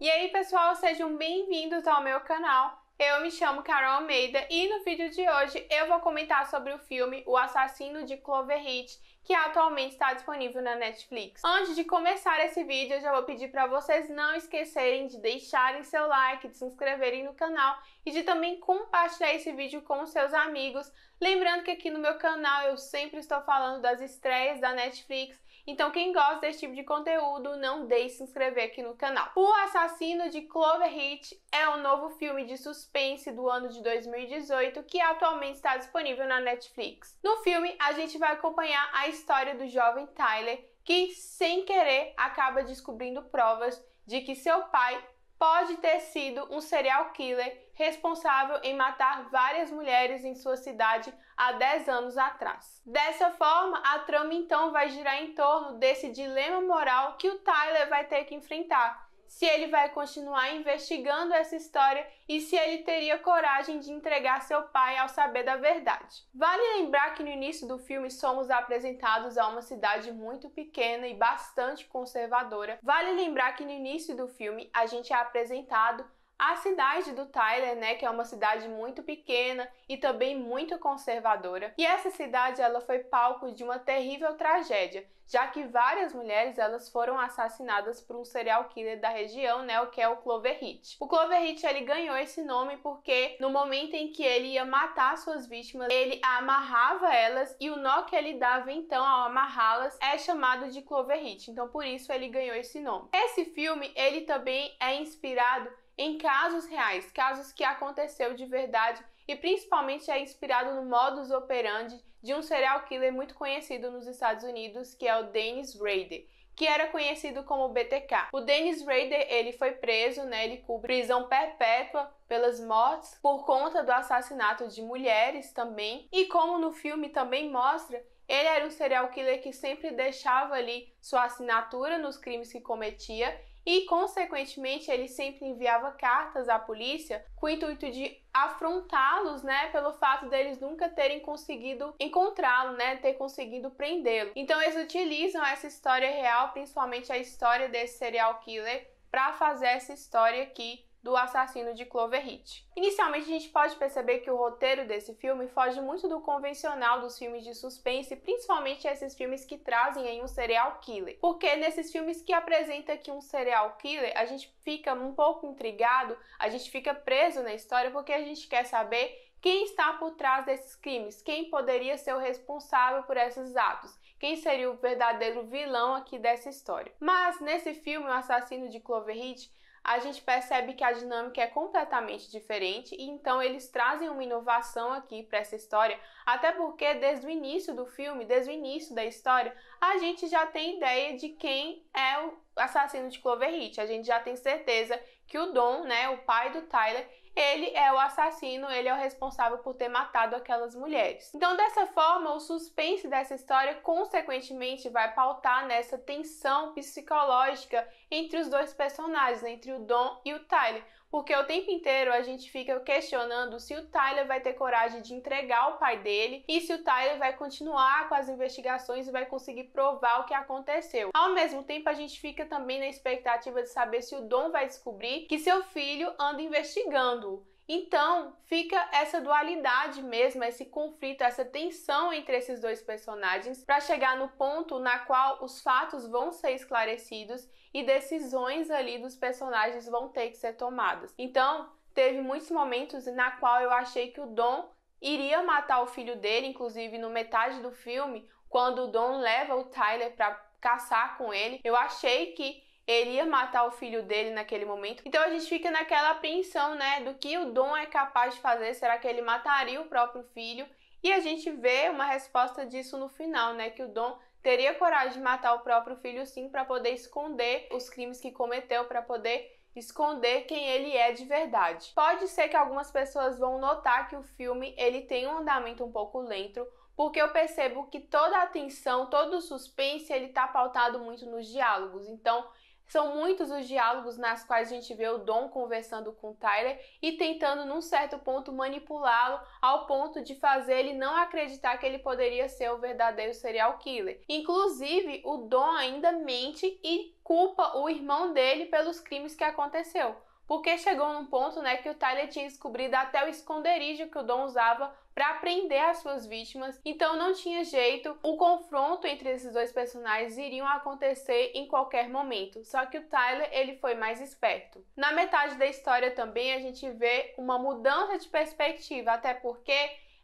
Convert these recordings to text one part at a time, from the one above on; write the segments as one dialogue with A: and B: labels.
A: E aí pessoal, sejam bem-vindos ao meu canal. Eu me chamo Carol Almeida e no vídeo de hoje eu vou comentar sobre o filme O Assassino de Clover Heath, que atualmente está disponível na Netflix. Antes de começar esse vídeo, eu já vou pedir para vocês não esquecerem de deixarem seu like, de se inscreverem no canal e de também compartilhar esse vídeo com seus amigos. Lembrando que aqui no meu canal eu sempre estou falando das estreias da Netflix então quem gosta desse tipo de conteúdo, não deixe se inscrever aqui no canal. O Assassino de Clover Hitch é o um novo filme de suspense do ano de 2018 que atualmente está disponível na Netflix. No filme, a gente vai acompanhar a história do jovem Tyler que, sem querer, acaba descobrindo provas de que seu pai pode ter sido um serial killer responsável em matar várias mulheres em sua cidade há 10 anos atrás. Dessa forma, a trama então vai girar em torno desse dilema moral que o Tyler vai ter que enfrentar se ele vai continuar investigando essa história e se ele teria coragem de entregar seu pai ao saber da verdade. Vale lembrar que no início do filme somos apresentados a uma cidade muito pequena e bastante conservadora. Vale lembrar que no início do filme a gente é apresentado a cidade do Tyler, né, que é uma cidade muito pequena e também muito conservadora, e essa cidade ela foi palco de uma terrível tragédia, já que várias mulheres elas foram assassinadas por um serial killer da região, né, o que é o Clover Hit. O Clover Hit, ele ganhou esse nome porque no momento em que ele ia matar suas vítimas, ele amarrava elas e o nó que ele dava então ao amarrá-las é chamado de Clover Hit. Então por isso ele ganhou esse nome. Esse filme ele também é inspirado em casos reais, casos que aconteceu de verdade e principalmente é inspirado no modus operandi de um serial killer muito conhecido nos Estados Unidos, que é o Dennis Rader que era conhecido como BTK. O Dennis Rader, ele foi preso, né, ele cubre prisão perpétua pelas mortes por conta do assassinato de mulheres também. E como no filme também mostra, ele era um serial killer que sempre deixava ali sua assinatura nos crimes que cometia e, consequentemente, ele sempre enviava cartas à polícia com o intuito de afrontá-los, né, pelo fato deles nunca terem conseguido encontrá-lo, né, ter conseguido prendê-lo. Então eles utilizam essa história real, principalmente a história desse serial killer, para fazer essa história aqui do assassino de Clover Heath. Inicialmente, a gente pode perceber que o roteiro desse filme foge muito do convencional dos filmes de suspense, principalmente esses filmes que trazem aí um serial killer. Porque nesses filmes que apresenta aqui um serial killer, a gente fica um pouco intrigado, a gente fica preso na história porque a gente quer saber quem está por trás desses crimes? Quem poderia ser o responsável por esses atos? Quem seria o verdadeiro vilão aqui dessa história? Mas nesse filme, o assassino de Clover Heath, a gente percebe que a dinâmica é completamente diferente e então eles trazem uma inovação aqui para essa história, até porque desde o início do filme, desde o início da história, a gente já tem ideia de quem é o assassino de Cloverhead. A gente já tem certeza que o Dom, né, o pai do Tyler, ele é o assassino, ele é o responsável por ter matado aquelas mulheres. Então, dessa forma, o suspense dessa história consequentemente vai pautar nessa tensão psicológica entre os dois personagens, entre o Dom e o Tyler porque o tempo inteiro a gente fica questionando se o Tyler vai ter coragem de entregar o pai dele e se o Tyler vai continuar com as investigações e vai conseguir provar o que aconteceu. Ao mesmo tempo, a gente fica também na expectativa de saber se o Dom vai descobrir que seu filho anda investigando. Então, fica essa dualidade mesmo, esse conflito, essa tensão entre esses dois personagens para chegar no ponto na qual os fatos vão ser esclarecidos e decisões ali dos personagens vão ter que ser tomadas. Então, teve muitos momentos na qual eu achei que o Dom iria matar o filho dele, inclusive no metade do filme, quando o Dom leva o Tyler para caçar com ele. Eu achei que ele ia matar o filho dele naquele momento. Então a gente fica naquela apreensão, né, do que o Dom é capaz de fazer, será que ele mataria o próprio filho? E a gente vê uma resposta disso no final, né, que o Dom teria coragem de matar o próprio filho sim para poder esconder os crimes que cometeu, para poder esconder quem ele é de verdade. Pode ser que algumas pessoas vão notar que o filme ele tem um andamento um pouco lento, porque eu percebo que toda a atenção, todo o suspense, ele tá pautado muito nos diálogos. Então, são muitos os diálogos nas quais a gente vê o Dom conversando com Tyler e tentando, num certo ponto, manipulá-lo ao ponto de fazer ele não acreditar que ele poderia ser o verdadeiro serial killer. Inclusive, o Dom ainda mente e culpa o irmão dele pelos crimes que aconteceu porque chegou num ponto né, que o Tyler tinha descobrido até o esconderijo que o Dom usava para prender as suas vítimas, então não tinha jeito, o confronto entre esses dois personagens iriam acontecer em qualquer momento, só que o Tyler ele foi mais esperto. Na metade da história também a gente vê uma mudança de perspectiva, até porque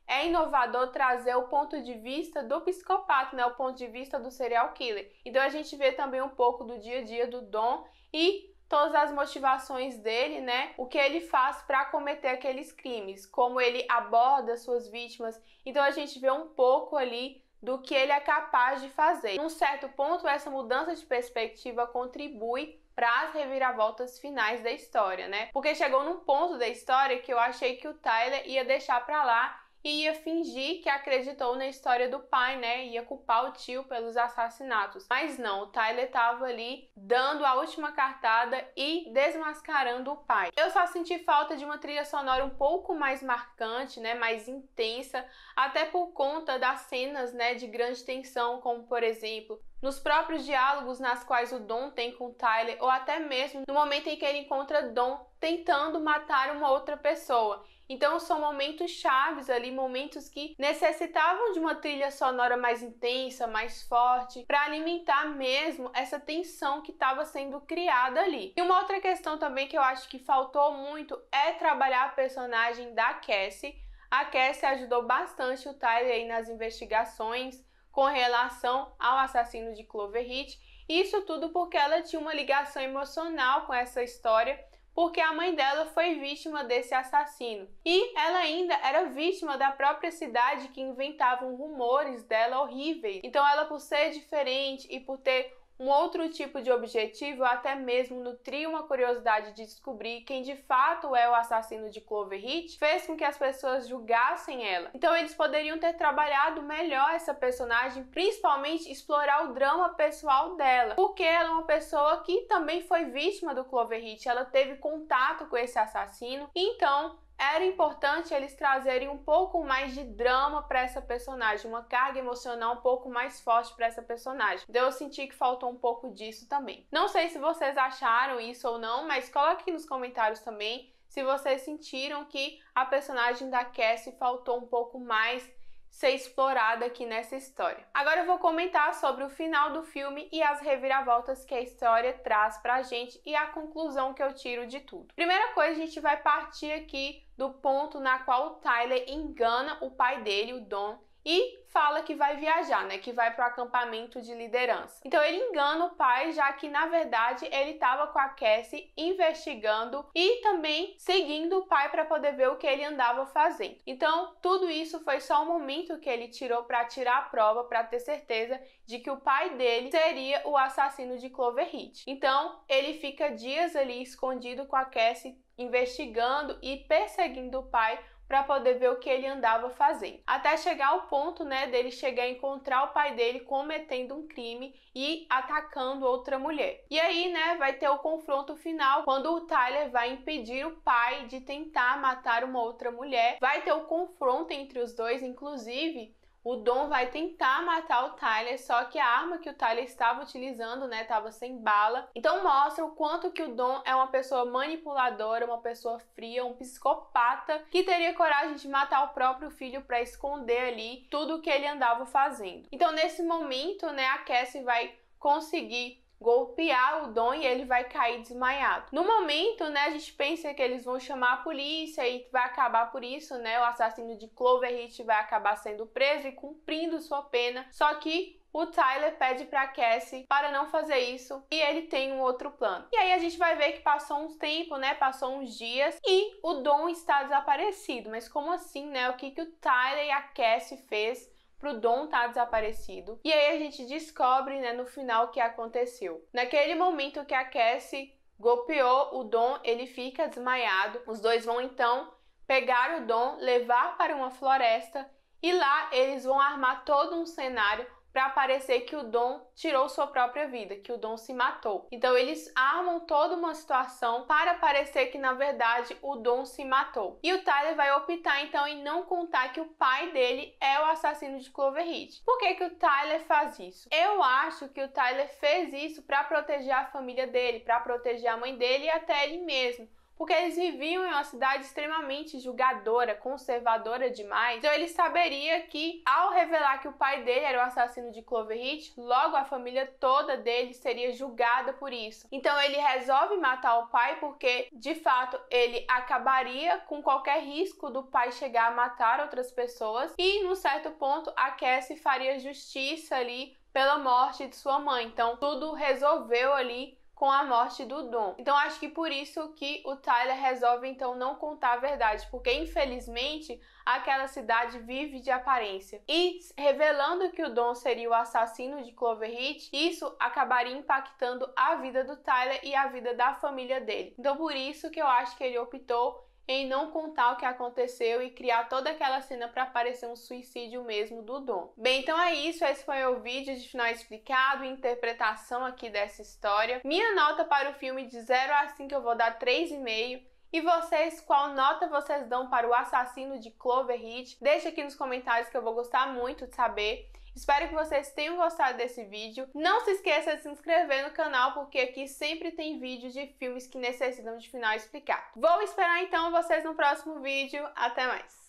A: é inovador trazer o ponto de vista do psicopata, né? O ponto de vista do serial killer. Então a gente vê também um pouco do dia a dia do Dom e todas as motivações dele, né? O que ele faz para cometer aqueles crimes, como ele aborda suas vítimas. Então a gente vê um pouco ali do que ele é capaz de fazer. Num certo ponto, essa mudança de perspectiva contribui para as reviravoltas finais da história, né? Porque chegou num ponto da história que eu achei que o Tyler ia deixar para lá e ia fingir que acreditou na história do pai, né? Ia culpar o tio pelos assassinatos. Mas não, o Tyler estava ali dando a última cartada e desmascarando o pai. Eu só senti falta de uma trilha sonora um pouco mais marcante, né? Mais intensa, até por conta das cenas, né? De grande tensão, como por exemplo nos próprios diálogos nas quais o Dom tem com o Tyler, ou até mesmo no momento em que ele encontra Dom tentando matar uma outra pessoa. Então são momentos chaves ali, momentos que necessitavam de uma trilha sonora mais intensa, mais forte, para alimentar mesmo essa tensão que estava sendo criada ali. E uma outra questão também que eu acho que faltou muito é trabalhar a personagem da Cassie. A Cassie ajudou bastante o Tyler aí nas investigações com relação ao assassino de Clover Heath. Isso tudo porque ela tinha uma ligação emocional com essa história porque a mãe dela foi vítima desse assassino. E ela ainda era vítima da própria cidade que inventavam rumores dela horríveis. Então ela por ser diferente e por ter um outro tipo de objetivo até mesmo nutrir uma curiosidade de descobrir quem de fato é o assassino de Clover Heath, fez com que as pessoas julgassem ela. Então eles poderiam ter trabalhado melhor essa personagem, principalmente explorar o drama pessoal dela, porque ela é uma pessoa que também foi vítima do Clover Heath, ela teve contato com esse assassino, então era importante eles trazerem um pouco mais de drama para essa personagem, uma carga emocional um pouco mais forte para essa personagem. Então eu senti que faltou um pouco disso também. Não sei se vocês acharam isso ou não, mas coloque aqui nos comentários também se vocês sentiram que a personagem da Cassie faltou um pouco mais ser explorada aqui nessa história. Agora eu vou comentar sobre o final do filme e as reviravoltas que a história traz pra gente e a conclusão que eu tiro de tudo. Primeira coisa, a gente vai partir aqui do ponto na qual o Tyler engana o pai dele, o Don, e fala que vai viajar, né? Que vai para o acampamento de liderança. Então ele engana o pai, já que na verdade ele estava com a Cassie investigando e também seguindo o pai para poder ver o que ele andava fazendo. Então tudo isso foi só um momento que ele tirou para tirar a prova, para ter certeza de que o pai dele seria o assassino de Clover Heat. Então ele fica dias ali escondido com a Cassie investigando e perseguindo o pai para poder ver o que ele andava fazendo. Até chegar ao ponto, né, dele chegar a encontrar o pai dele cometendo um crime e atacando outra mulher. E aí, né, vai ter o confronto final quando o Tyler vai impedir o pai de tentar matar uma outra mulher. Vai ter o confronto entre os dois, inclusive o Dom vai tentar matar o Tyler, só que a arma que o Tyler estava utilizando, né, estava sem bala. Então mostra o quanto que o Dom é uma pessoa manipuladora, uma pessoa fria, um psicopata que teria coragem de matar o próprio filho para esconder ali tudo o que ele andava fazendo. Então nesse momento, né, a Cassie vai conseguir golpear o Dom e ele vai cair desmaiado. No momento, né, a gente pensa que eles vão chamar a polícia e vai acabar por isso, né? O assassino de Cloverhit vai acabar sendo preso e cumprindo sua pena. Só que o Tyler pede para Cassie para não fazer isso e ele tem um outro plano. E aí a gente vai ver que passou um tempo, né? Passou uns dias e o Dom está desaparecido. Mas como assim, né? O que que o Tyler e a Cassie fez pro Dom tá desaparecido. E aí a gente descobre, né, no final o que aconteceu. Naquele momento que a Cassie golpeou o Dom, ele fica desmaiado. Os dois vão então pegar o Dom, levar para uma floresta e lá eles vão armar todo um cenário para parecer que o Dom tirou sua própria vida, que o Dom se matou. Então eles armam toda uma situação para parecer que na verdade o Dom se matou. E o Tyler vai optar então em não contar que o pai dele é o assassino de Clover Por que que o Tyler faz isso? Eu acho que o Tyler fez isso para proteger a família dele, para proteger a mãe dele e até ele mesmo porque eles viviam em uma cidade extremamente julgadora, conservadora demais. Então ele saberia que, ao revelar que o pai dele era o assassino de Clover Cloverhitch, logo a família toda dele seria julgada por isso. Então ele resolve matar o pai porque, de fato, ele acabaria com qualquer risco do pai chegar a matar outras pessoas. E, num certo ponto, a Cassie faria justiça ali pela morte de sua mãe. Então tudo resolveu ali com a morte do Dom. Então acho que por isso que o Tyler resolve então não contar a verdade, porque infelizmente aquela cidade vive de aparência. E revelando que o Dom seria o assassino de Clover isso acabaria impactando a vida do Tyler e a vida da família dele. Então por isso que eu acho que ele optou em não contar o que aconteceu e criar toda aquela cena para parecer um suicídio mesmo do Dom. Bem, então é isso, esse foi o vídeo de final explicado e interpretação aqui dessa história. Minha nota para o filme de 0 a 5 eu vou dar 3,5. E vocês, qual nota vocês dão para o assassino de Clover Hit? Deixe aqui nos comentários que eu vou gostar muito de saber. Espero que vocês tenham gostado desse vídeo. Não se esqueça de se inscrever no canal, porque aqui sempre tem vídeos de filmes que necessitam de final explicado. Vou esperar então vocês no próximo vídeo. Até mais!